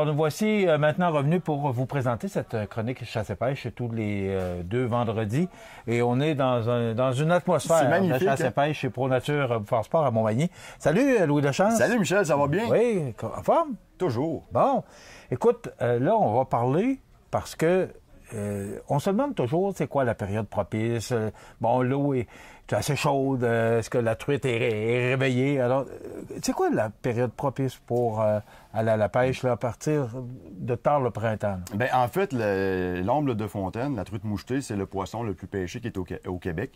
Alors, nous voici euh, maintenant revenus pour vous présenter cette euh, chronique chasse et pêche tous les euh, deux vendredis. Et on est dans, une atmosphère de chasse et hein? pêche chez Pro Nature Fort Sport à Montmagny. Salut, Louis Deschamps. Salut, Michel, ça va bien? Oui, en forme? Toujours. Bon. Écoute, là, on va parler parce que euh, on se demande toujours c'est quoi la période propice. Euh, bon, l'eau est assez chaude. Euh, est-ce que la truite est, réveillée? Alors, c'est quoi la période propice pour aller à la pêche à partir de tard le printemps? Bien, en fait, l'ombre de fontaine, la truite mouchetée, c'est le poisson le plus pêché qui est au, Québec.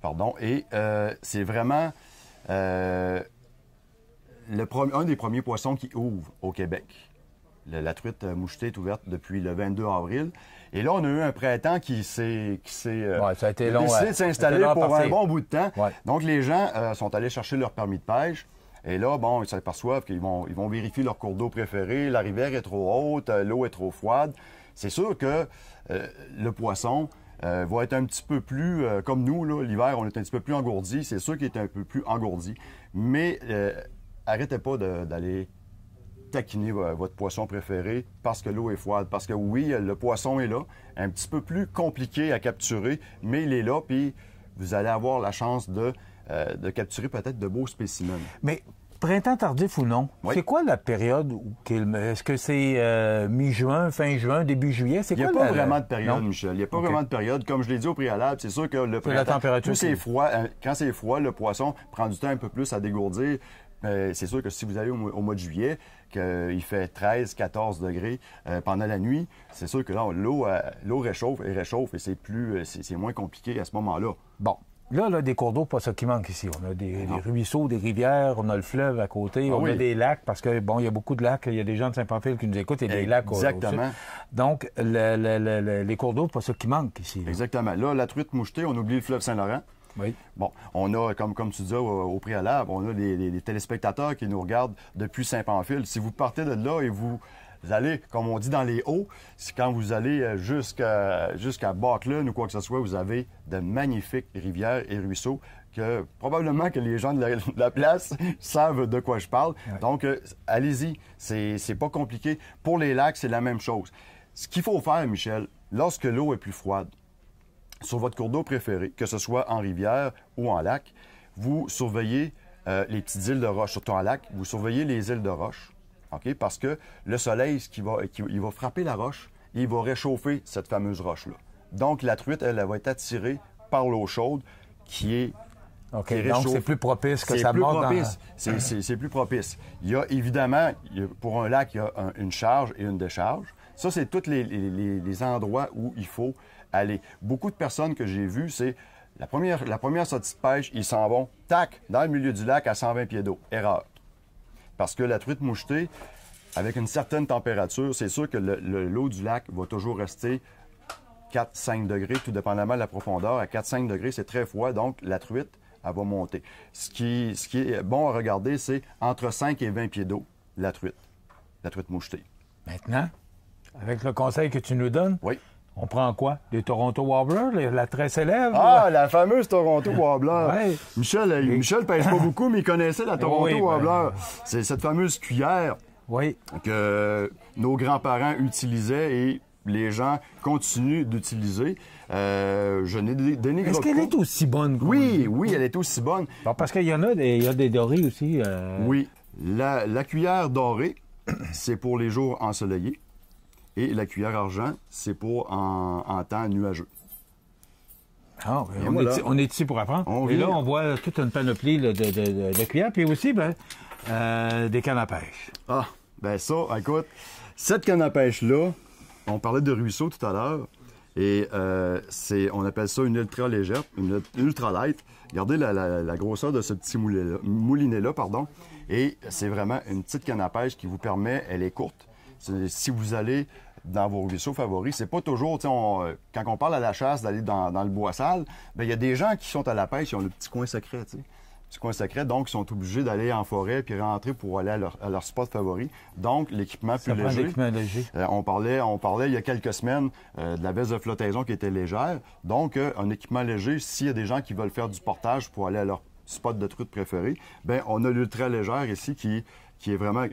Pardon. Et c'est vraiment le un des premiers poissons qui ouvre au Québec la truite mouchetée est ouverte depuis le 22 avril. Et là, on a eu un printemps qui s'est qui euh, a été long, s'installer pour un bon bout de temps. Donc les gens euh, sont allés chercher leur permis de pêche. Et là, bon, ils s'aperçoivent qu'ils vont, ils vont vérifier leur cours d'eau préféré. La rivière est trop haute, euh, l'eau est trop froide. C'est sûr que le poisson va être un petit peu plus, comme nous, l'hiver, on est un petit peu plus engourdi. C'est sûr qu'il est un peu plus engourdi. Mais arrêtez pas d'aller taquiner votre poisson préféré parce que l'eau est froide. Parce que oui, le poisson est là, un petit peu plus compliqué à capturer, mais il est là, puis vous allez avoir la chance de, euh, de capturer peut-être de beaux spécimens. Mais printemps tardif ou non, c'est quoi la période est-ce que c'est euh, mi-juin, fin juin, début juillet C'est Il n'y a pas vraiment de période, Michel. Il n'y a pas vraiment de période. Comme je l'ai dit au préalable, c'est sûr que le printemps, la c'est froid. Euh, quand c'est froid, le poisson prend du temps un peu plus à dégourdir. c'est sûr que si vous allez au mois de juillet, il fait 13, 14 degrés euh, pendant la nuit, c'est sûr que l'eau euh, l'eau réchauffe et réchauffe et c'est plus euh, c'est moins compliqué à ce moment-là. Bon, Là, des cours d'eau, pas ça qui manque ici. On a des, ruisseaux, des rivières, on a le fleuve à côté, ah on a des lacs, parce que, bon, il y a beaucoup de lacs. Il y a des gens de Saint-Pamphile qui nous écoutent, et des lacs Exactement. Donc, les cours d'eau, pas ça qui manque ici. Exactement. Là, la truite mouchetée, on oublie le fleuve Saint-Laurent. Oui. Bon, on a, comme, comme tu disais au, préalable, on a des téléspectateurs qui nous regardent depuis Saint-Pamphile. Si vous partez de là et vous, allez, comme on dit dans les hauts, c'est quand vous allez euh, jusqu'à jusqu'à ou quoi que ce soit, vous avez de magnifiques rivières et ruisseaux que probablement que les gens de la, place savent de quoi je parle. Donc, euh, allez-y, c'est pas compliqué. Pour les lacs, c'est la même chose. Ce qu'il faut faire, Michel, lorsque l'eau est plus froide, sur votre cours d'eau préféré, que ce soit en rivière ou en lac, vous surveillez euh, les petites îles de roche, surtout en lac, vous surveillez les îles de roche, ok? parce que le soleil, ce qui va, il va frapper la roche et il va réchauffer cette fameuse roche-là. Donc, la truite, elle, elle va être attirée par l'eau chaude qui est donc c'est plus propice que ça monte dans... C'est plus propice. Il y a évidemment, pour un lac, il y a une charge et une décharge. Ça, c'est tous les, endroits où il faut aller. Beaucoup de personnes que j'ai vues, c'est la première, la première sortie de pêche, ils s'en vont, tac, dans le milieu du lac à 120 pieds d'eau. Erreur. Parce que la truite mouchetée, avec une certaine température, c'est sûr que l'eau du lac va toujours rester 4-5 degrés, tout dépendamment de la profondeur. À 4-5 degrés, c'est très froid, donc la truite elle va monter. Ce qui, ce qui est bon à regarder, c'est entre 5 et 20 pieds d'eau, la truite, la truite mouchetée. Maintenant, avec le conseil que tu nous donnes, oui. on prend quoi? Les Toronto Warblers, la très célèbre? Ah, la fameuse Toronto Warbler. Michel, ne Michel pèse pas beaucoup, mais il connaissait la Toronto ben, Warbler. Euh, c'est cette fameuse cuillère oui. que nos grands-parents utilisaient et les gens continuent d'utiliser. Euh, je n'ai donné Est-ce qu'elle est aussi bonne? Oui, oui, elle est aussi bonne. parce qu'il y en a des, il y a des dorés aussi. Euh. Oui. La, cuillère dorée, c'est pour les jours ensoleillés. Et la cuillère argent, c'est pour en, temps nuageux. Ah, ben, on, est, ici pour apprendre. et là, on voit toute une panoplie de, cuillères, puis aussi ben, euh, des cannes à pêche. Ah, ben ça, écoute, cette canne à pêche-là, on parlait de ruisseau tout à l'heure. Et euh, c'est, on appelle ça une ultra légère, une ultra light. Regardez la, grosseur de ce petit moulinet-là. pardon. Et c'est vraiment une petite canne à pêche qui vous permet, elle est courte. si vous allez dans vos ruisseaux favoris, c'est pas toujours, euh, quand on parle à la chasse d'aller dans, le bois sale, ben, il y a des gens qui sont à la pêche, ils ont le petit coin secret donc ils sont obligés d'aller en forêt puis rentrer pour aller à leur, spot favori. Donc l'équipement plus léger. Euh, on parlait, on parlait il y a quelques semaines euh, de la baisse de flottaison qui était légère. Donc euh, un équipement léger, s'il y a des gens qui veulent faire du portage pour aller à leur spot de truite préféré, ben on a l'ultra légère ici qui qui est vraiment,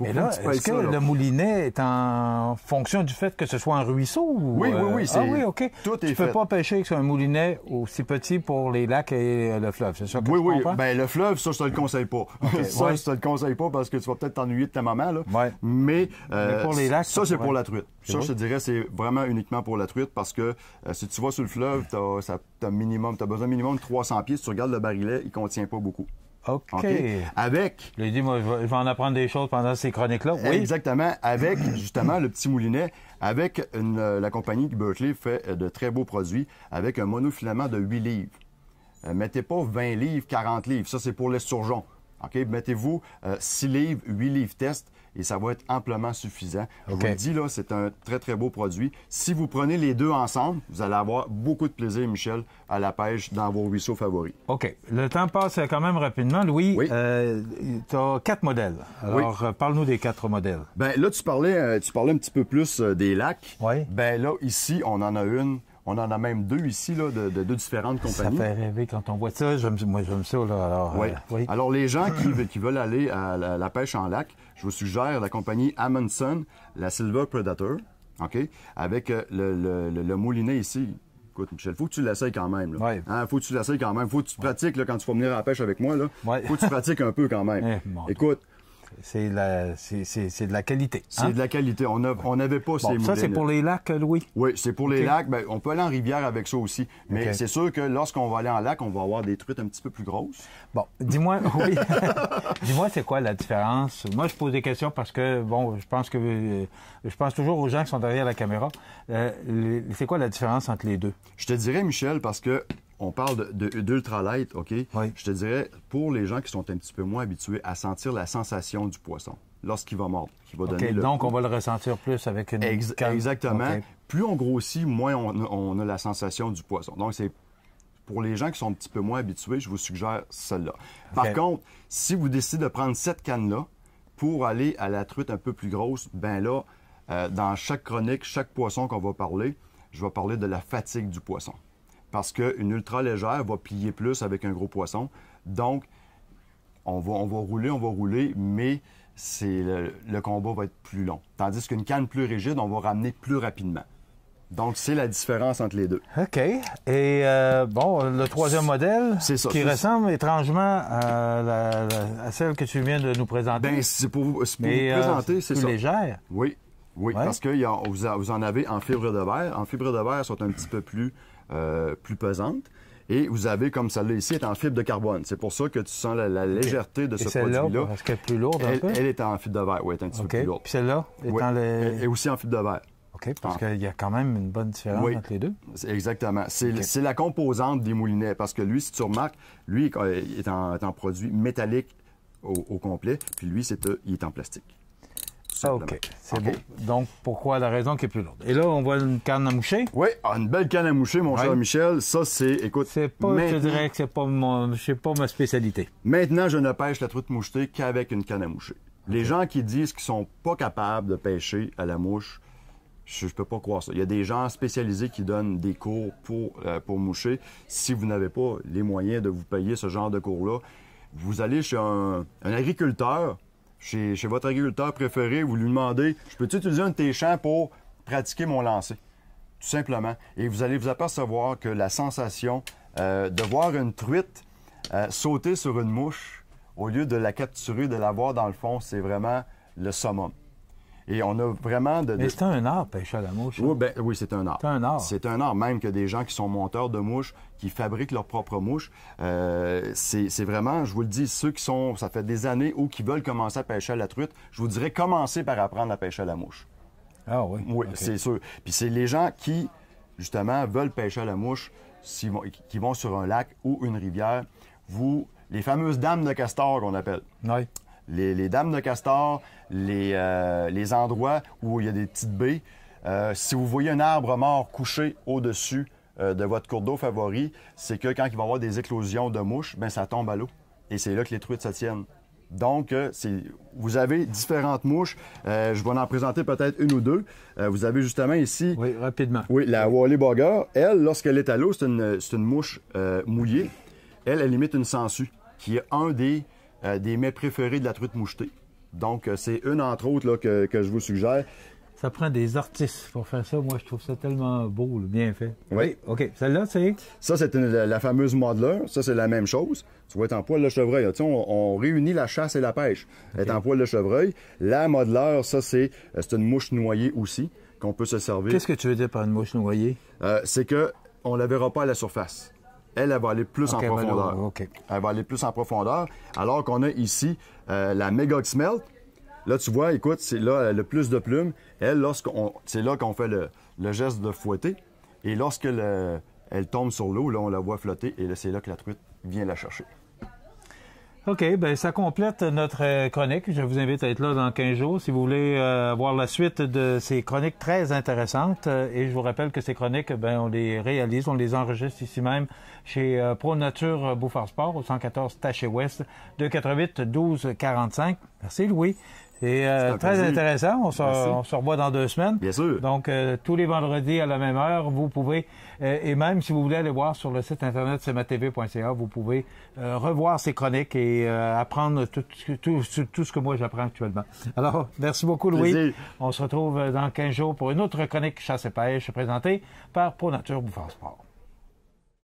Mais là, est-ce que le moulinet est en fonction du fait que ce soit un ruisseau ou... Oui, oui, oui. Euh, ah oui, ok. tu ne peux pas pêcher avec un moulinet aussi petit pour les lacs et le fleuve, c'est Oui, oui. Bien, le fleuve, ça je te le conseille pas. ça je te le conseille pas parce que tu vas peut-être t'ennuyer de ta maman Mais, euh, ça c'est pour la truite. Ça je te dirais c'est vraiment uniquement pour la truite parce que euh, si tu vas sur le fleuve, tu as besoin minimum de 300 pieds. Si tu regardes le barillet, il contient pas beaucoup. OK. Avec. Je moi, je vais en apprendre des choses pendant ces chroniques-là. Oui. Exactement. Avec, justement, le petit moulinet, avec euh, la compagnie Berkeley fait euh, de très beaux produits avec un monofilament de 8 livres. Euh, mettez pas 20 livres, 40 livres. Ça, c'est pour les surgeons. OK? Mettez-vous 6 euh, livres, 8 livres test, et ça va être amplement suffisant. Okay. Je là, c'est un très, très beau produit. Si vous prenez les deux ensemble, vous allez avoir beaucoup de plaisir, Michel, à la pêche dans vos ruisseaux favoris. OK. Le temps passe euh, quand même rapidement. Louis, oui. Euh, tu as quatre modèles. Alors, parle-nous des quatre modèles. Bien, là, tu parlais, tu parlais un petit peu plus des lacs. Oui. Bien, là, ici, on en a une on en a même deux ici, là, de, deux différentes compagnies. Ça fait rêver quand on voit ça. moi, j'aime ça. alors, euh, oui. alors, les gens qui, veulent aller à la, pêche en lac, je vous suggère la compagnie Amundsen, la Silver Predator, OK? Avec euh, le, moulinet ici. Écoute, Michel, faut que tu l'essayes quand même. Là. Hein, faut que tu l'essayes quand même. Faut que tu pratiques quand tu vas venir à la pêche avec moi. Là. Faut que tu pratiques un peu quand même. Eh, Écoute, c'est de la qualité. C'est hein. de la qualité. On n'avait pas Ça, c'est pour les lacs, euh, Louis? Oui, c'est pour les lacs. Ben, on peut aller en rivière avec ça aussi. Mais c'est sûr que lorsqu'on va aller en lac, on va avoir des truites un petit peu plus grosses. Bon, dis-moi, oui. dis-moi, c'est quoi la différence? Moi, je pose des questions parce que, bon, je pense que euh, je pense toujours aux gens qui sont derrière la caméra. Euh, c'est quoi la différence entre les deux? Je te dirais, Michel, parce que on parle dultra OK? Je te dirais, pour les gens qui sont un petit peu moins habitués à sentir la sensation du poisson lorsqu'il va mordre, qui va donner le... Donc, on va le ressentir plus avec une... canne. exactement. Plus on grossit, moins on, a la sensation du poisson. Donc, c'est... Pour les gens qui sont un petit peu moins habitués, je vous suggère cela. là Par contre, si vous décidez de prendre cette canne-là pour aller à la truite un peu plus grosse, ben là, euh, dans chaque chronique, chaque poisson qu'on va parler, je vais parler de la fatigue du poisson parce qu'une ultra légère va plier plus avec un gros poisson. Donc, on va, on va rouler, on va rouler, mais le, combat va être plus long. Tandis qu'une canne plus rigide, on va ramener plus rapidement. Donc, c'est la différence entre les deux. OK. Et euh, bon, le troisième modèle, qui ressemble étrangement à, celle que tu viens de nous présenter. Bien, c'est pour vous, pour euh, présenter, c'est ça. légère. Oui, oui, parce que vous, vous, en avez en fibre de verre. En fibre de verre, sont un petit peu plus euh, plus pesante. Et vous avez, comme celle-là ici, est en fibre de carbone. C'est pour ça que tu sens la, légèreté de ce produit-là. Est-ce qu'elle est plus lourde un elle, peu? Elle est en fibre de verre, oui, est un petit peu plus lourde. Puis celle-là est elle est aussi en fibre de verre. OK, parce ah. qu'il y a quand même une bonne différence entre les deux. Exactement. C'est la composante des moulinets, parce que lui, si tu remarques, lui est en, produit métallique au, au, complet, puis lui, euh, il est en plastique. Ah, c'est bon. Donc, pourquoi la raison qui est plus lourde? Et là, on voit une canne à moucher? Oui, ah, une belle canne à moucher, mon cher Michel. Ça, c'est, écoute... C'est pas, je dirais que c'est pas mon, sais pas ma spécialité. Maintenant, je ne pêche la truite mouchetée qu'avec une canne à moucher. Les gens qui disent qu'ils sont pas capables de pêcher à la mouche, je, ne peux pas croire ça. Il y a des gens spécialisés qui donnent des cours pour, euh, pour moucher. Si vous n'avez pas les moyens de vous payer ce genre de cours-là, vous allez chez un agriculteur chez, votre agriculteur préféré, vous lui demandez Je peux-tu utiliser un de tes champs pour pratiquer mon lancer Tout simplement. Et vous allez vous apercevoir que la sensation euh, de voir une truite euh, sauter sur une mouche, au lieu de la capturer, de la voir dans le fond, c'est vraiment le summum. Et on a vraiment de. Mais c'est un art, pêcher à la mouche. Hein? Ben, oui, c'est un art. C'est un art. C'est un art, même que des gens qui sont monteurs de mouches, qui fabriquent leurs propres mouches. Euh, c'est vraiment, je vous le dis, ceux qui sont, ça fait des années ou qui veulent commencer à pêcher à la truite, je vous dirais commencer par apprendre à pêcher à la mouche. Ah oui. Oui, c'est sûr. Puis c'est les gens qui, justement, veulent pêcher à la mouche, qui vont sur un lac ou une rivière, vous, les fameuses dames de castor qu'on appelle. Oui les, dames de castor, euh, les, endroits où il y a des petites baies. Euh, si vous voyez un arbre mort couché au-dessus euh, de votre cours d'eau favori, c'est que quand il va y avoir des éclosions de mouches, ben, ça tombe à l'eau. Et c'est là que les truites se tiennent. Donc, vous avez différentes mouches. je vais en présenter peut-être une ou deux. vous avez justement ici. Oui, rapidement. Oui, la Wally Bogger, elle, lorsqu'elle est à l'eau, c'est une, mouche mouillée. Elle, elle imite une sangsue, qui est un des euh, des mets préférés de la truite mouchetée. Donc, euh, c'est une, entre autres, que, je vous suggère. Ça prend des artistes pour faire ça. Moi, je trouve ça tellement beau, bien fait. Oui. OK. Celle-là, c'est. Ça, c'est la, fameuse modeler. Ça, c'est la même chose. Tu vois, être en poil de chevreuil. Tu on, réunit la chasse et la pêche. Être en poil de chevreuil. La modeler, ça, euh, c'est une mouche noyée aussi qu'on peut se servir. Qu'est-ce que tu veux dire par une mouche noyée? c'est que on la verra pas à la surface elle, elle va aller plus en ben profondeur. Elle va aller plus en profondeur. Alors qu'on a ici euh, la megaxmelt. Là, tu vois, écoute, c'est là le plus de plumes. Elle, c'est là qu'on fait le, geste de fouetter. Et lorsque elle tombe sur l'eau, là, on la voit flotter. Et c'est là que la truite vient la chercher. OK, ben ça complète notre euh, chronique. Je vous invite à être là dans 15 jours si vous voulez euh, voir la suite de ces chroniques très intéressantes. Euh, et je vous rappelle que ces chroniques, ben on les réalise, on les enregistre ici même chez Pro Nature Bouffard Sport au 114 Taché Ouest, 288 12 45. Merci Louis. Et euh, très intéressant. On se, on revoit dans deux semaines. Bien sûr. Donc, euh, tous les vendredis à la même heure, vous pouvez, euh, et même si vous voulez aller voir sur le site internet cematv.ca, vous pouvez revoir ces chroniques et apprendre tout, ce que moi j'apprends actuellement. Alors, merci beaucoup, Louis. On se retrouve dans 15 jours pour une autre chronique chasse et pêche présentée par Pro Nature Bouffard Sport.